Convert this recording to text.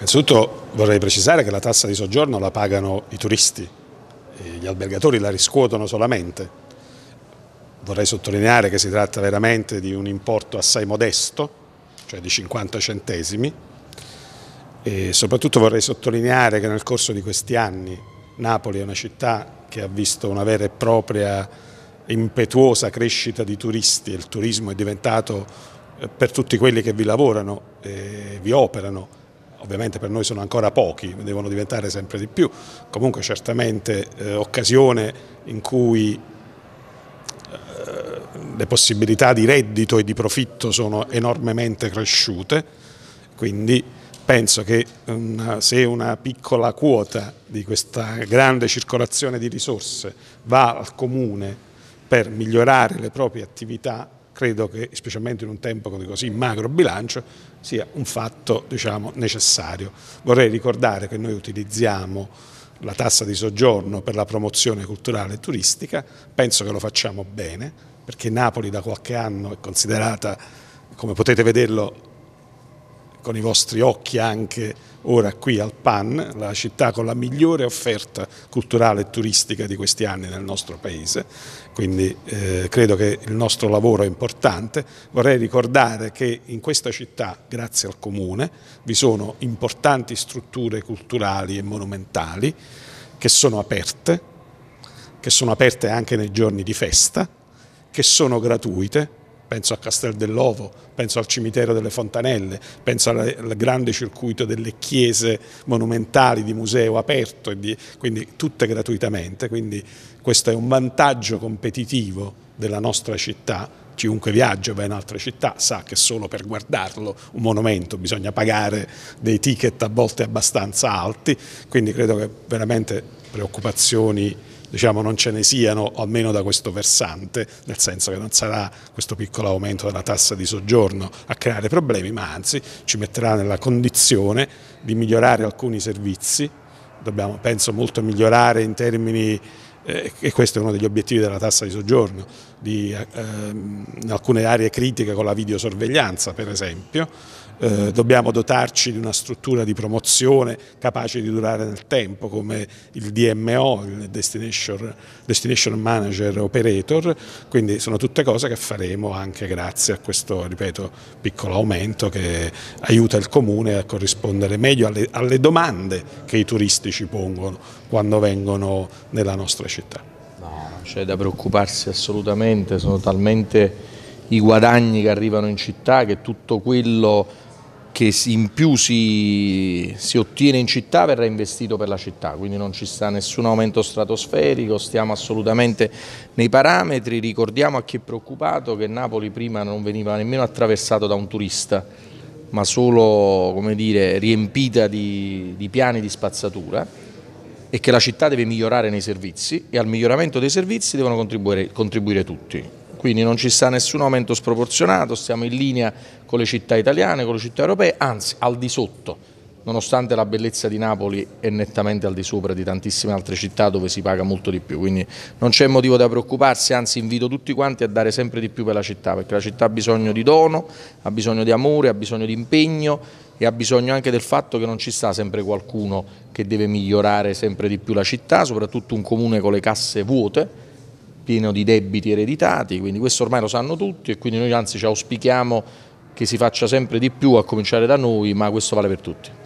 Innanzitutto vorrei precisare che la tassa di soggiorno la pagano i turisti, gli albergatori la riscuotono solamente. Vorrei sottolineare che si tratta veramente di un importo assai modesto, cioè di 50 centesimi, e soprattutto vorrei sottolineare che nel corso di questi anni Napoli è una città che ha visto una vera e propria impetuosa crescita di turisti, il turismo è diventato eh, per tutti quelli che vi lavorano e vi operano ovviamente per noi sono ancora pochi, devono diventare sempre di più, comunque certamente eh, occasione in cui eh, le possibilità di reddito e di profitto sono enormemente cresciute, quindi penso che una, se una piccola quota di questa grande circolazione di risorse va al comune per migliorare le proprie attività credo che specialmente in un tempo di così magro bilancio sia un fatto diciamo, necessario. Vorrei ricordare che noi utilizziamo la tassa di soggiorno per la promozione culturale e turistica, penso che lo facciamo bene perché Napoli da qualche anno è considerata, come potete vederlo con i vostri occhi anche, ora qui al PAN, la città con la migliore offerta culturale e turistica di questi anni nel nostro paese, quindi eh, credo che il nostro lavoro è importante. Vorrei ricordare che in questa città, grazie al Comune, vi sono importanti strutture culturali e monumentali che sono aperte, che sono aperte anche nei giorni di festa, che sono gratuite, penso a Castel dell'Ovo, penso al cimitero delle Fontanelle, penso al grande circuito delle chiese monumentali di museo aperto, di, quindi tutte gratuitamente, quindi questo è un vantaggio competitivo della nostra città, chiunque viaggia va in altre città sa che solo per guardarlo un monumento bisogna pagare dei ticket a volte abbastanza alti, quindi credo che veramente preoccupazioni diciamo, non ce ne siano, almeno da questo versante, nel senso che non sarà questo piccolo aumento della tassa di soggiorno a creare problemi, ma anzi ci metterà nella condizione di migliorare alcuni servizi, dobbiamo penso molto migliorare in termini eh, e questo è uno degli obiettivi della tassa di soggiorno, di, eh, ehm, in alcune aree critiche con la videosorveglianza per esempio, eh, dobbiamo dotarci di una struttura di promozione capace di durare nel tempo come il DMO, il Destination, Destination Manager Operator, quindi sono tutte cose che faremo anche grazie a questo, ripeto, piccolo aumento che aiuta il Comune a corrispondere meglio alle, alle domande che i turisti ci pongono quando vengono nella nostra città. No, non c'è da preoccuparsi assolutamente, sono talmente i guadagni che arrivano in città che tutto quello che in più si, si, ottiene in città verrà investito per la città, quindi non ci sta nessun aumento stratosferico, stiamo assolutamente nei parametri, ricordiamo a chi è preoccupato che Napoli prima non veniva nemmeno attraversato da un turista, ma solo dire, riempita di, di piani di spazzatura e che la città deve migliorare nei servizi e al miglioramento dei servizi devono contribuire, contribuire tutti quindi non ci sta nessun aumento sproporzionato, stiamo in linea con le città italiane, con le città europee, anzi al di sotto, nonostante la bellezza di Napoli è nettamente al di sopra di tantissime altre città dove si paga molto di più, quindi non c'è motivo da preoccuparsi, anzi invito tutti quanti a dare sempre di più per la città, perché la città ha bisogno di dono, ha bisogno di amore, ha bisogno di impegno e ha bisogno anche del fatto che non ci sta sempre qualcuno che deve migliorare sempre di più la città, soprattutto un comune con le casse vuote, pieno di debiti ereditati, quindi questo ormai lo sanno tutti e quindi noi anzi ci auspichiamo che si faccia sempre di più a cominciare da noi, ma questo vale per tutti.